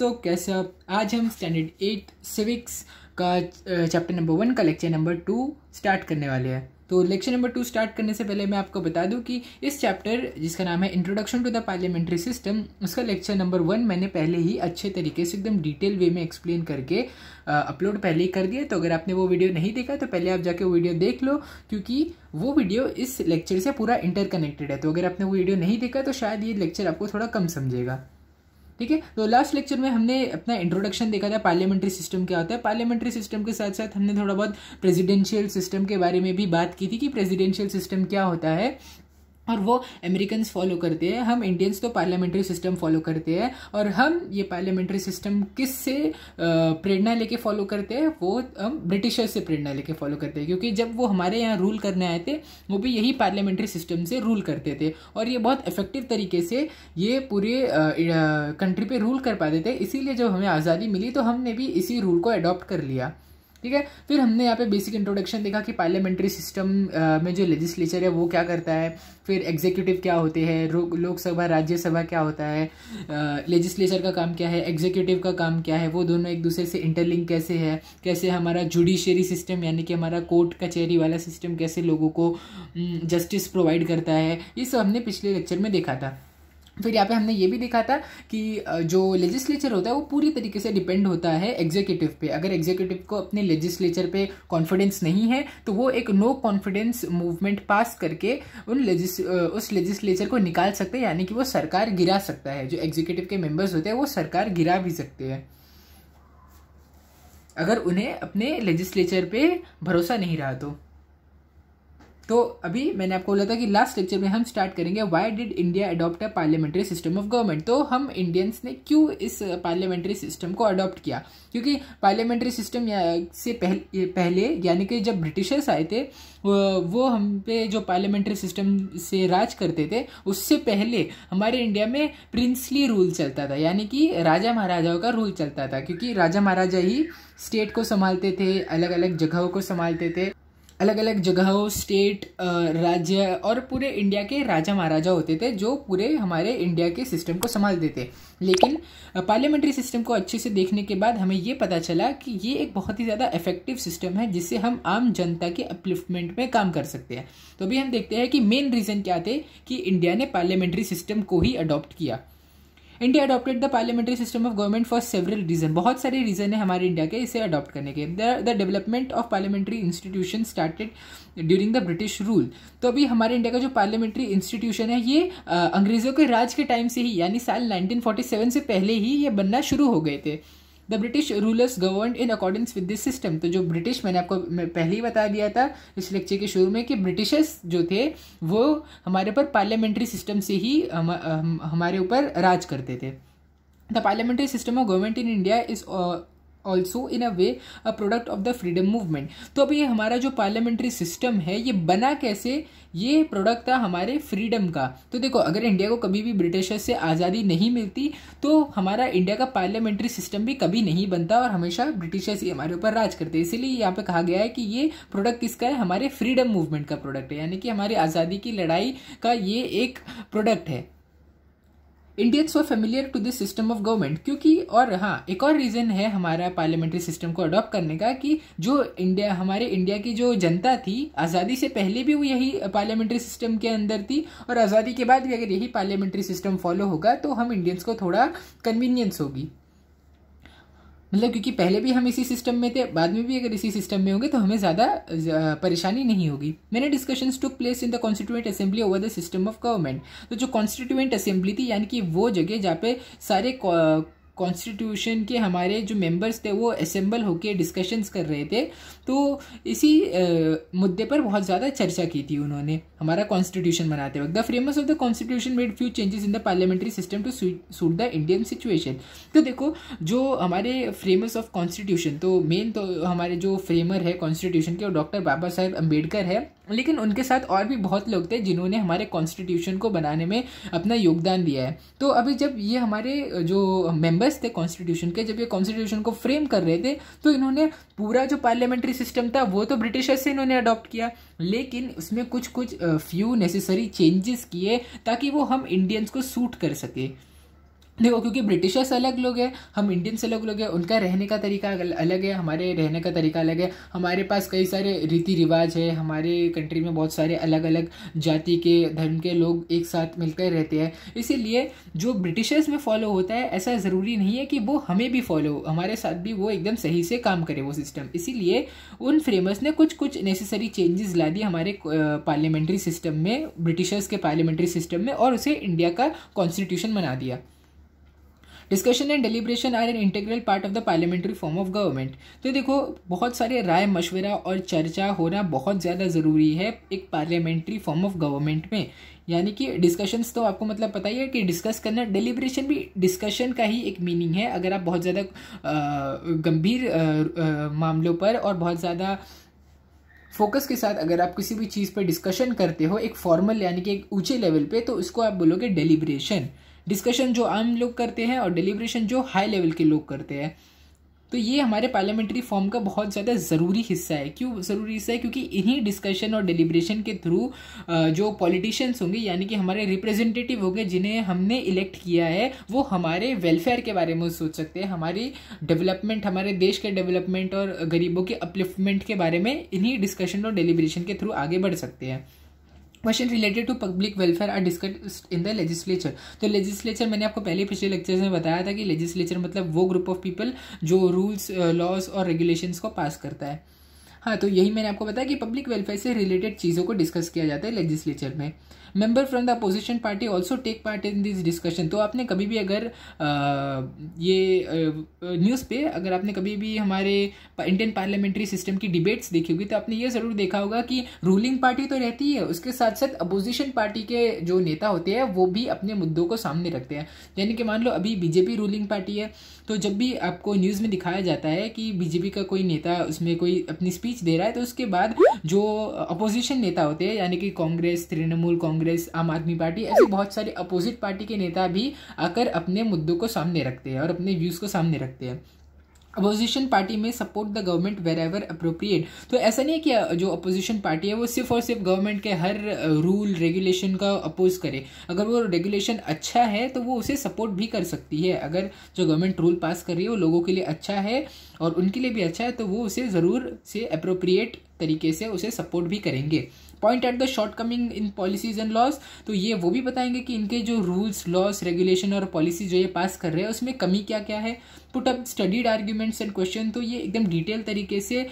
दोस्तों कैसे आप आज हम स्टैंडर्ड एट सिविक्स का चैप्टर नंबर वन का लेक्चर नंबर टू स्टार्ट करने वाले हैं तो लेक्चर नंबर टू स्टार्ट करने से पहले मैं आपको बता दूं कि इस चैप्टर जिसका नाम है introduction to the parliamentary system उसका लेक्चर नंबर वन मैंने पहले ही अच्छे तरीके से एकदम डिटेल वे में एक्सप्लेन करके अपलोड पहले ही कर दिया तो अगर आपने वो वीडियो नहीं देखा तो पहले आप जाके वो वीडियो देख लो क्योंकि वो वीडियो इस लेक्चर से पूरा इंटरकनेक्टेड है तो अगर आपने वो वीडियो नहीं देखा तो शायद ये लेक्चर आपको थोड़ा कम समझेगा ठीक है तो लास्ट लेक्चर में हमने अपना इंट्रोडक्शन देखा था पार्लियामेंट्री सिस्टम क्या होता है पार्लियामेंट्री सिस्टम के साथ साथ हमने थोड़ा बहुत प्रेजिडेंशियल सिस्टम के बारे में भी बात की थी कि प्रेजिडेंशियल सिस्टम क्या होता है और वो अमेरिकन फॉलो करते हैं हम इंडियंस तो पार्लियामेंट्री सिस्टम फॉलो करते हैं और हम ये पार्लियामेंट्री सिस्टम किस से प्रेरणा लेके फॉलो करते हैं वो हम ब्रिटिशर्स से प्रेरणा लेके फॉलो करते हैं क्योंकि जब वो हमारे यहाँ रूल करने आए थे वो भी यही पार्लियामेंट्री सिस्टम से रूल करते थे और ये बहुत इफेक्टिव तरीके से ये पूरे कंट्री पर रूल कर पाते थे इसीलिए जब हमें आज़ादी मिली तो हमने भी इसी रूल को अडॉप्ट कर लिया ठीक है फिर हमने यहाँ पे बेसिक इंट्रोडक्शन देखा कि पार्लियामेंट्री सिस्टम में जो लेजिस्लेचर है वो क्या करता है फिर एग्जीक्यूटिव क्या होते हैं लोकसभा राज्यसभा क्या होता है लेजिस्लेचर का काम क्या है एग्जीक्यूटिव का काम क्या है वो दोनों एक दूसरे से इंटरलिंक कैसे है कैसे हमारा जुडिशरी सिस्टम यानी कि हमारा कोर्ट कचहरी वाला सिस्टम कैसे लोगों को जस्टिस प्रोवाइड करता है ये सब हमने पिछले लेक्चर में देखा था फिर यहाँ पे हमने ये भी देखा था कि जो लेजिस्लेचर होता है वो पूरी तरीके से डिपेंड होता है एग्जीक्यूटिव पे अगर एग्जीक्यूटिव को अपने लेजिस्लेचर पे कॉन्फिडेंस नहीं है तो वो एक नो कॉन्फिडेंस मूवमेंट पास करके उन लेजिस उस लेजिस्लेचर को निकाल सकते हैं यानी कि वो सरकार गिरा सकता है जो एग्जीक्यूटिव के मेम्बर्स होते हैं वो सरकार गिरा भी सकते हैं अगर उन्हें अपने लेजिस्लेचर पर भरोसा नहीं रहा तो तो अभी मैंने आपको बोला था कि लास्ट लेक्चर में हम स्टार्ट करेंगे why did India adopt a parliamentary system of government तो हम इंडियंस ने क्यों इस पार्लियामेंट्री uh, सिस्टम को अडॉप्ट किया क्योंकि पार्लियामेंट्री सिस्टम से पहले पहले यानी कि जब ब्रिटिशर्स आए थे वो हम पे जो पार्लियामेंट्री सिस्टम से राज करते थे उससे पहले हमारे इंडिया में प्रिंसली रूल चलता था यानी कि राजा महाराजाओं का रूल चलता था क्योंकि राजा महाराजा ही स्टेट को संभालते थे अलग अलग जगहों को संभालते थे अलग अलग जगहों स्टेट राज्य और पूरे इंडिया के राजा महाराजा होते थे जो पूरे हमारे इंडिया के सिस्टम को संभालते थे लेकिन पार्लियामेंट्री सिस्टम को अच्छे से देखने के बाद हमें ये पता चला कि ये एक बहुत ही ज़्यादा इफेक्टिव सिस्टम है जिससे हम आम जनता के अपलिफ्टमेंट में काम कर सकते हैं तो अभी हम देखते हैं कि मेन रीज़न क्या थे कि इंडिया ने पार्लियामेंट्री सिस्टम को ही अडॉप्ट किया India adopted the parliamentary system of government for several reason बहुत सारे रीजन है हमारे इंडिया के इसे अडॉप्ट करने के the development of parliamentary institution started during the British rule तो अभी हमारे इंडिया का जो पार्लियामेंट्री इंस्टीट्यूशन है ये अंग्रेजों के राज के टाइम से ही यानी साल 1947 से पहले ही ये बनना शुरू हो गए थे the British rulers govern in accordings with this system तो जो ब्रिटिश मैंने आपको मैं पहले ही बता दिया था इस लेक्चर के शुरू में कि ब्रिटिशर्स जो थे वो हमारे पर पार्लियामेंट्री सिस्टम से ही हम, हम, हमारे ऊपर राज करते थे the parliamentary system of government in India is also in a way a product of the freedom movement तो अब ये हमारा जो पार्लियामेंट्री सिस्टम है ये बना कैसे ये प्रोडक्ट था हमारे फ्रीडम का तो देखो अगर इंडिया को कभी भी ब्रिटिशर्स से आज़ादी नहीं मिलती तो हमारा इंडिया का पार्लियामेंट्री सिस्टम भी कभी नहीं बनता और हमेशा ब्रिटिशर्स ही हमारे ऊपर राज करते इसीलिए यहाँ पे कहा गया है कि ये प्रोडक्ट किसका है हमारे फ्रीडम मूवमेंट का प्रोडक्ट है यानी कि हमारी आज़ादी की लड़ाई का ये एक प्रोडक्ट है Indians were familiar to this system of government क्योंकि और हाँ एक और रीज़न है हमारा पार्लियामेंट्री सिस्टम को अडॉप्ट करने का कि जो इंडिया हमारे इंडिया की जो जनता थी आज़ादी से पहले भी वो यही पार्लियामेंट्री सिस्टम के अंदर थी और आज़ादी के बाद भी अगर यही पार्लियामेंट्री सिस्टम फॉलो होगा तो हम इंडियंस को थोड़ा कन्वीनियंस होगी मतलब क्योंकि पहले भी हम इसी सिस्टम में थे बाद में भी अगर इसी सिस्टम में होंगे तो हमें ज़्यादा परेशानी नहीं होगी मैंने discussion took place in the constituent assembly over the system of government तो जो कॉन्स्टिट्यूएंट असेंबली थी यानी कि वो जगह जहाँ पे सारे कॉन्स्टिट्यूशन के हमारे जो मेंबर्स थे वो असेंबल होकर डिस्कशंस कर रहे थे तो इसी मुद्दे पर बहुत ज़्यादा चर्चा की थी उन्होंने हमारा कॉन्स्टिट्यूशन बनाते वक्त the framers of the constitution made few changes in the parliamentary system to suit the Indian situation तो देखो जो हमारे फ्रेमर्स ऑफ कॉन्स्टिट्यूशन तो मेन तो हमारे जो फ्रेमर है कॉन्स्टिट्यूशन के वो डॉक्टर बाबा साहेब अम्बेडकर है लेकिन उनके साथ और भी बहुत लोग थे जिन्होंने हमारे कॉन्स्टिट्यूशन को बनाने में अपना योगदान दिया है तो अभी जब ये हमारे जो मेंबर्स थे कॉन्स्टिट्यूशन के जब ये कॉन्स्टिट्यूशन को फ्रेम कर रहे थे तो इन्होंने पूरा जो पार्लियामेंट्री सिस्टम था वो तो ब्रिटिशर्स से इन्होंने अडॉप्ट किया लेकिन उसमें कुछ कुछ फ्यू नेसेसरी चेंजेस किए ताकि वो हम इंडियंस को सूट कर सके देखो क्योंकि ब्रिटिशर्स अलग लोग हैं हम इंडियंस अलग लोग हैं उनका रहने का तरीका अलग है हमारे रहने का तरीका अलग है हमारे पास कई सारे रीति रिवाज है हमारे कंट्री में बहुत सारे अलग अलग जाति के धर्म के लोग एक साथ मिलकर रहते हैं इसीलिए जो ब्रिटिशर्स में फॉलो होता है ऐसा ज़रूरी नहीं है कि वो हमें भी फॉलो हमारे साथ भी वो एकदम सही से काम करे वो सिस्टम इसीलिए उन फ्रेमर्स ने कुछ कुछ नेसेसरी चेंजेस ला दी हमारे पार्लियामेंट्री सिस्टम में ब्रिटिशर्स के पार्लियामेंट्री सिस्टम में और उसे इंडिया का कॉन्स्टिट्यूशन बना दिया discussion and deliberation are an integral part of the parliamentary form of government तो देखो बहुत सारे राय मशवरा और चर्चा होना बहुत ज़्यादा ज़रूरी है एक पार्लियामेंट्री फॉर्म ऑफ गवर्नमेंट में यानी कि डिस्कशंस तो आपको मतलब पता ही है कि डिस्कस करना डिलीब्रेशन भी डिस्कशन का ही एक मीनिंग है अगर आप बहुत ज़्यादा गंभीर मामलों पर और बहुत ज़्यादा फोकस के साथ अगर आप किसी भी चीज़ पर डिस्कशन करते हो एक फॉर्मल यानी कि एक ऊंचे लेवल पे तो उसको आप बोलोगे डेलीब्रेशन डिस्कशन जो आम लोग करते हैं और डिलीवरेशन जो हाई लेवल के लोग करते हैं तो ये हमारे पार्लियामेंट्री फॉर्म का बहुत ज़्यादा ज़रूरी हिस्सा है क्यों ज़रूरी हिस्सा है क्योंकि इन्हीं डिस्कशन और डिलीब्रेशन के थ्रू जो पॉलिटिशियंस होंगे यानी कि हमारे रिप्रेजेंटेटिव होंगे जिन्हें हमने इलेक्ट किया है वो हमारे वेलफेयर के बारे में सोच सकते हैं हमारी डेवलपमेंट हमारे देश के डेवलपमेंट और गरीबों के अपलिफ्टमेंट के बारे में इन्हीं डिस्कशन और डिलीब्रेशन के थ्रू आगे बढ़ सकते हैं question related to public welfare are discussed in the legislature तो लेजिस्लेचर मैंने आपको पहले पिछले लेक्चर में बताया था कि लेजिस्लेचर मतलब वो ग्रुप ऑफ पीपल जो रूल्स लॉज और रेगुलेशंस को पास करता है हाँ तो यही मैंने आपको बताया कि पब्लिक वेलफेयर से रिलेटेड चीज़ों को डिस्कस किया जाता है लेजिस्लेचर में member from the opposition party also take part in this discussion तो आपने कभी भी अगर आ, ये न्यूज़ पे अगर आपने कभी भी हमारे इंडियन पार्लियामेंट्री सिस्टम की डिबेट्स देखी होगी तो आपने ये ज़रूर देखा होगा कि रूलिंग पार्टी तो रहती है उसके साथ साथ अपोजिशन पार्टी के जो नेता होते हैं वो भी अपने मुद्दों को सामने रखते हैं यानी कि मान लो अभी बीजेपी रूलिंग पार्टी है तो जब भी आपको न्यूज़ में दिखाया जाता है कि बीजेपी का कोई नेता उसमें कोई अपनी स्पीच दे रहा है तो उसके बाद जो अपोजिशन नेता होते हैं यानी कि कांग्रेस तृणमूल कांग्रेस कांग्रेस आम आदमी पार्टी ऐसे बहुत सारे अपोजिट पार्टी के नेता भी आकर अपने मुद्दों को सामने रखते हैं और अपने व्यूज़ को सामने रखते हैं अपोजिशन पार्टी में support the government wherever appropriate तो ऐसा नहीं है कि जो अपोजिशन पार्टी है वो सिर्फ और सिर्फ गवर्नमेंट के हर रूल रेगुलेशन का अपोज करे अगर वो रेगुलेशन अच्छा है तो वो उसे सपोर्ट भी कर सकती है अगर जो गवर्नमेंट रूल पास कर रही है वो लोगों के लिए अच्छा है और उनके लिए भी अच्छा है तो वो उसे ज़रूर से अप्रोप्रिएट तरीके से उसे सपोर्ट भी करेंगे point at the shortcoming in policies and laws तो ये वो भी बताएंगे कि इनके जो रूल्स लॉस रेगुलेशन और पॉलिसी जो ये पास कर रहे हैं उसमें कमी क्या क्या है put up studied arguments and question तो ये एकदम डिटेल तरीके से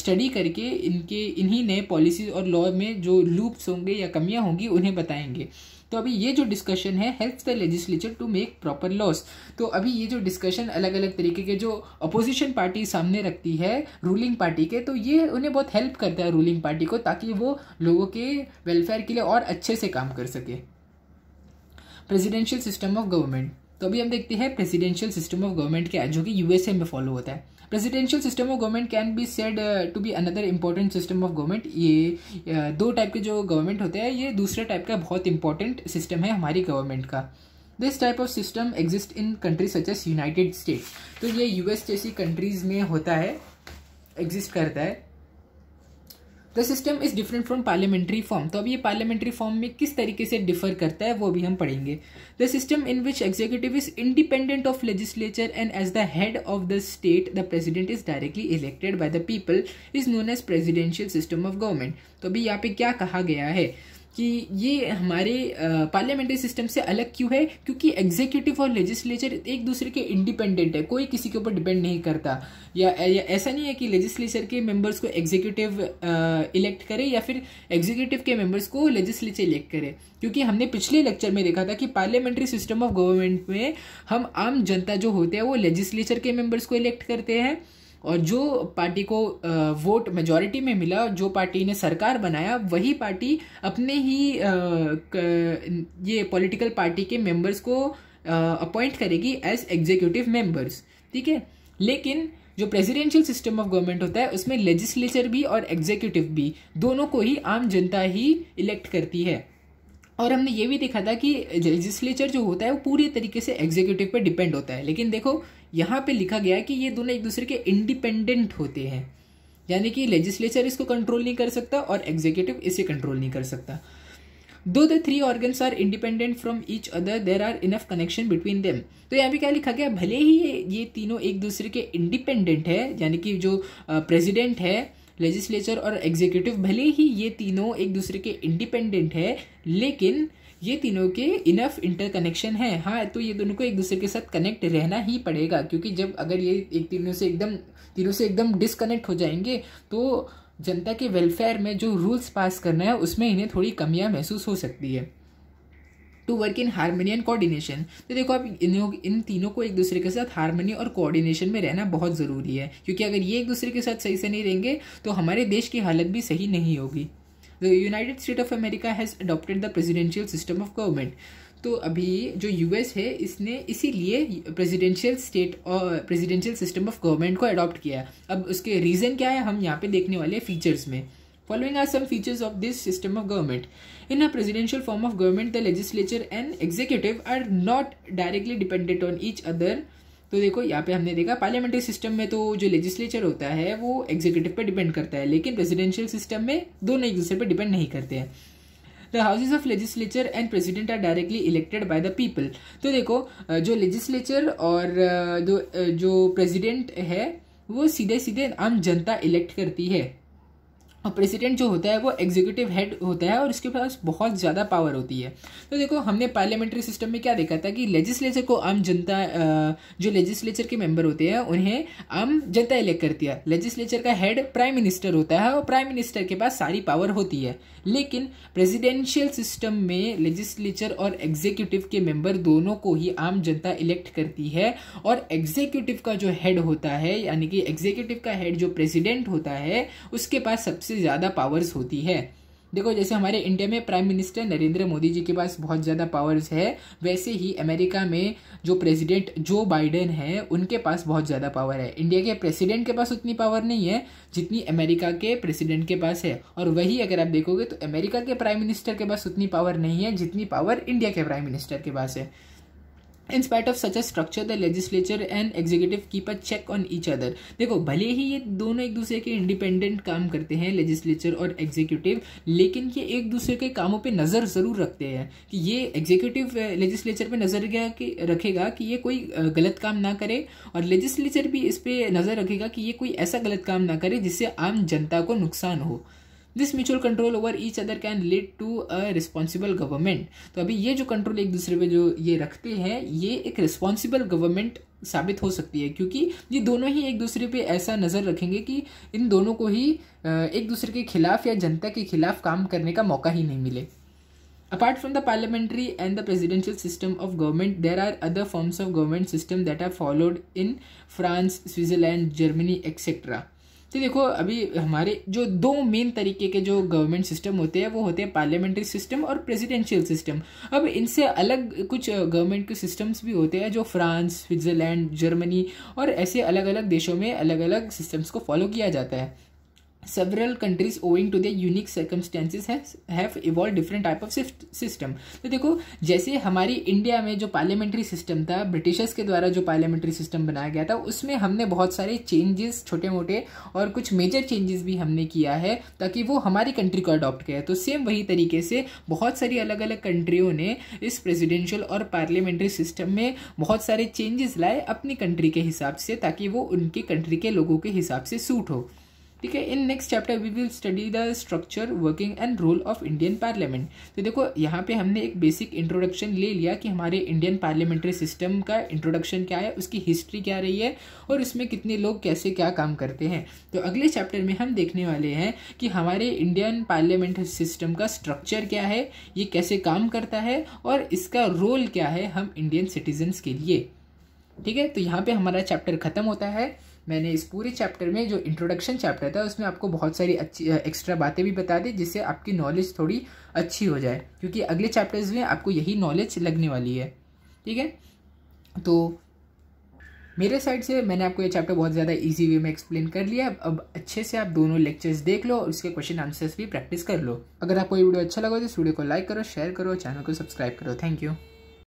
स्टडी uh, करके इनके इन्हीं नए पॉलिसीज और लॉ में जो लूप्स होंगे या कमियाँ होंगी उन्हें बताएंगे तो अभी ये जो डिस्कशन है help the legislature to make proper laws तो अभी ये जो डिस्कशन अलग अलग तरीके के जो अपोजिशन पार्टी सामने रखती है रूलिंग पार्टी के तो ये उन्हें बहुत हेल्प करता है रूलिंग पार्टी को ताकि वो लोगों के वेलफेयर के लिए और अच्छे से काम कर सके प्रेसिडेंशियल सिस्टम ऑफ गवर्नमेंट तो अभी हम देखते हैं प्रेसिडेंशियल सिस्टम ऑफ गवर्नमेंट क्या है जो कि यूएसए में फॉलो होता है presidential system of government can be said to be another important system of government ये uh, दो टाइप के जो गवर्नमेंट होते हैं ये दूसरे टाइप का बहुत इंपॉर्टेंट सिस्टम है हमारी गवर्नमेंट का this type of system exist in countries such as United States तो ये यूएस जैसी कंट्रीज़ में होता है एग्जिस्ट करता है the system is different from parliamentary form तो अब ये पार्लियामेंट्री फॉर्म में किस तरीके से डिफर करता है वो भी हम पढ़ेंगे the system in which executive is independent of legislature and as the head of the state the president is directly elected by the people is known as presidential system of government तो अभी यहाँ पे क्या कहा गया है कि ये हमारे पार्लियामेंट्री सिस्टम से अलग क्यों है क्योंकि एग्जीक्यूटिव और लेजिस्लेचर एक दूसरे के इंडिपेंडेंट है कोई किसी के ऊपर डिपेंड नहीं करता या, या ऐसा नहीं है कि लेजिस्लेचर के मेंबर्स को एग्जीक्यूटिव इलेक्ट करे या फिर एग्जीक्यूटिव के मेंबर्स को लेजिस्लेचर इलेक्ट करे क्योंकि हमने पिछले लेक्चर में देखा था कि पार्लियामेंट्री सिस्टम ऑफ गवर्नमेंट में हम आम जनता जो होते हैं वो लेजिस्लेचर के मेंबर्स को इलेक्ट करते हैं और जो पार्टी को वोट मेजॉरिटी में मिला जो पार्टी ने सरकार बनाया वही पार्टी अपने ही ये पॉलिटिकल पार्टी के मेंबर्स को अपॉइंट करेगी एज एग्जीक्यूटिव मेंबर्स ठीक है लेकिन जो प्रेसिडेंशियल सिस्टम ऑफ गवर्नमेंट होता है उसमें लेजिस्लेचर भी और एग्जीक्यूटिव भी दोनों को ही आम जनता ही इलेक्ट करती है और हमने ये भी देखा था कि लेजिस्लेचर जो होता है वो पूरी तरीके से एग्जीक्यूटिव पर डिपेंड होता है लेकिन देखो यहाँ पे लिखा गया है कि ये दोनों एक दूसरे के इंडिपेंडेंट होते हैं यानी कि लेजिस्लेचर इसको कंट्रोल नहीं कर सकता और एग्जीक्यूटिव इसे कंट्रोल नहीं कर सकता though the three organs are independent from each other there are enough connection between them तो यहाँ पे क्या लिखा गया भले ही ये ये तीनों एक दूसरे के इंडिपेंडेंट है यानी कि जो प्रेजिडेंट है लेजिस्लेचर और एग्जीक्यूटिव भले ही ये तीनों एक दूसरे के इंडिपेंडेंट है लेकिन ये तीनों के इनफ इंटरकनेक्शन है हाँ तो ये दोनों को एक दूसरे के साथ कनेक्ट रहना ही पड़ेगा क्योंकि जब अगर ये एक तीनों से एकदम तीनों से एकदम डिसकनेक्ट हो जाएंगे तो जनता के वेलफेयर में जो रूल्स पास करना है उसमें इन्हें थोड़ी कमियाँ महसूस हो सकती है to work in harmony and coordination तो देखो आप इन इन तीनों को एक दूसरे के साथ हारमोनी और कोऑर्डिनेशन में रहना बहुत ज़रूरी है क्योंकि अगर ये एक दूसरे के साथ सही से नहीं रहेंगे तो हमारे देश की हालत भी सही नहीं होगी The United States of America has adopted the presidential system of government. तो अभी जो यूएस है इसने इसी लिए प्रेजिडेंशियल स्टेट और प्रेसिडेंशियल सिस्टम ऑफ गवर्नमेंट को अडॉप्ट किया है अब उसके रीजन क्या है हम यहाँ पे देखने वाले फीचर्स में following are some features of this system of government in a presidential form of government the legislature and executive are not directly dependent on each other तो देखो यहाँ पे हमने देखा पार्लियामेंट्री सिस्टम में तो जो लेजिस्लेचर होता है वो एग्जीक्यूटिव पर डिपेंड करता है लेकिन प्रेसिडेंशियल सिस्टम में दोनों एक दूसरे पर डिपेंड नहीं करते हैं the houses of legislature and president are directly elected by the people तो देखो जो लेजिस्लेचर और जो जो प्रेसिडेंट है वो सीधे सीधे आम जनता इलेक्ट करती है प्रेसिडेंट जो होता है वो एग्जीक्यूटिव हेड होता है और इसके पास बहुत ज़्यादा पावर होती है तो देखो हमने पार्लियामेंट्री सिस्टम में क्या देखा था कि लेजिस्लेचर को आम जनता जो लेजिस्लेचर के मेंबर होते हैं उन्हें आम जनता इलेक्ट करती है लेजिस्लेचर का हेड प्राइम मिनिस्टर होता है और प्राइम मिनिस्टर के पास सारी पावर होती है लेकिन प्रेजिडेंशियल सिस्टम में लेजिस्लेचर और एग्जीक्यूटिव के मेंबर दोनों को ही आम जनता इलेक्ट करती है और एग्जीक्यूटिव का जो हेड होता है यानी कि एग्जीक्यूटिव का हेड जो प्रेजिडेंट होता है उसके पास सबसे सबसे ज़्यादा पावर्स होती है देखो जैसे हमारे इंडिया में प्राइम मिनिस्टर नरेंद्र मोदी जी के पास बहुत ज़्यादा पावर्स है वैसे ही अमेरिका में जो प्रेसिडेंट जो बाइडेन है उनके पास बहुत ज़्यादा पावर है इंडिया के प्रेसिडेंट के पास उतनी पावर नहीं है जितनी अमेरिका के प्रेसिडेंट के पास है और वही अगर आप देखोगे तो अमेरिका के प्राइम मिनिस्टर के पास उतनी पावर नहीं है जितनी पावर इंडिया के प्राइम मिनिस्टर के पास है in spite of such a structure the legislature and executive keep a check on each other देखो भले ही ये दोनों एक दूसरे के इंडिपेंडेंट काम करते हैं लेजिस्लेचर और एग्जीक्यूटिव लेकिन ये एक दूसरे के कामों पे नज़र ज़रूर रखते हैं कि ये एग्जीक्यूटिव लेजिस्लेचर पे नज़र गया कि रखेगा कि ये कोई गलत काम ना करे और लेजिस्लेचर भी इस पर नज़र रखेगा कि ये कोई ऐसा गलत काम ना करे जिससे आम जनता को नुकसान हो this mutual control over each other can lead to a responsible government तो अभी ये जो कंट्रोल एक दूसरे पे जो ये रखते हैं ये एक रिस्पॉन्सिबल गवर्नमेंट साबित हो सकती है क्योंकि ये दोनों ही एक दूसरे पे ऐसा नज़र रखेंगे कि इन दोनों को ही एक दूसरे के खिलाफ या जनता के खिलाफ काम करने का मौका ही नहीं मिले apart from the parliamentary and the presidential system of government there are other forms of government system that are followed in France Switzerland Germany etcetera तो देखो अभी हमारे जो दो मेन तरीके के जो गवर्नमेंट सिस्टम होते हैं वो होते हैं पार्लियामेंट्री सिस्टम और प्रेसिडेंशियल सिस्टम अब इनसे अलग कुछ गवर्नमेंट के सिस्टम्स भी होते हैं जो फ्रांस स्विट्ज़रलैंड जर्मनी और ऐसे अलग अलग देशों में अलग अलग सिस्टम्स को फॉलो किया जाता है several countries owing to their unique circumstances have have evolved different type of system तो देखो जैसे हमारी इंडिया में जो पार्लियामेंट्री सिस्टम था ब्रिटिशर्स के द्वारा जो पार्लियामेंट्री सिस्टम बनाया गया था उसमें हमने बहुत सारे चेंजेस छोटे मोटे और कुछ मेजर चेंजेस भी हमने किया है ताकि वो हमारी कंट्री को अडॉप्ट किया तो सेम वही तरीके से बहुत सारी अलग अलग कंट्रियों ने इस प्रेजिडेंशियल और पार्लियामेंट्री सिस्टम में बहुत सारे चेंजेस लाए अपनी कंट्री के हिसाब से ताकि वो उनकी कंट्री के लोगों के हिसाब से सूट हो ठीक है in next chapter we will study the structure working and role of Indian parliament तो देखो यहाँ पे हमने एक बेसिक इंट्रोडक्शन ले लिया कि हमारे इंडियन पार्लियामेंट्री सिस्टम का इंट्रोडक्शन क्या है उसकी हिस्ट्री क्या रही है और इसमें कितने लोग कैसे क्या काम करते हैं तो अगले चैप्टर में हम देखने वाले हैं कि हमारे इंडियन पार्लियामेंट्री सिस्टम का स्ट्रक्चर क्या है ये कैसे काम करता है और इसका रोल क्या है हम इंडियन सिटीजन्स के लिए ठीक है तो यहाँ पे हमारा चैप्टर ख़त्म होता है मैंने इस पूरे चैप्टर में जो इंट्रोडक्शन चैप्टर था उसमें आपको बहुत सारी अच्छी एक्स्ट्रा बातें भी बता दी जिससे आपकी नॉलेज थोड़ी अच्छी हो जाए क्योंकि अगले चैप्टर्स में आपको यही नॉलेज लगने वाली है ठीक है तो मेरे साइड से मैंने आपको ये चैप्टर बहुत ज़्यादा ईजी वे में एक्सप्लेन कर लिया अब अच्छे से आप दोनों लेक्चर्स देख लो और उसके क्वेश्चन आंसर्स भी प्रैक्टिस कर लो अगर आपको ये वीडियो अच्छा लगा तो इस वीडियो को लाइक करो शेयर करो चैनल को सब्सक्राइब करो थैंक यू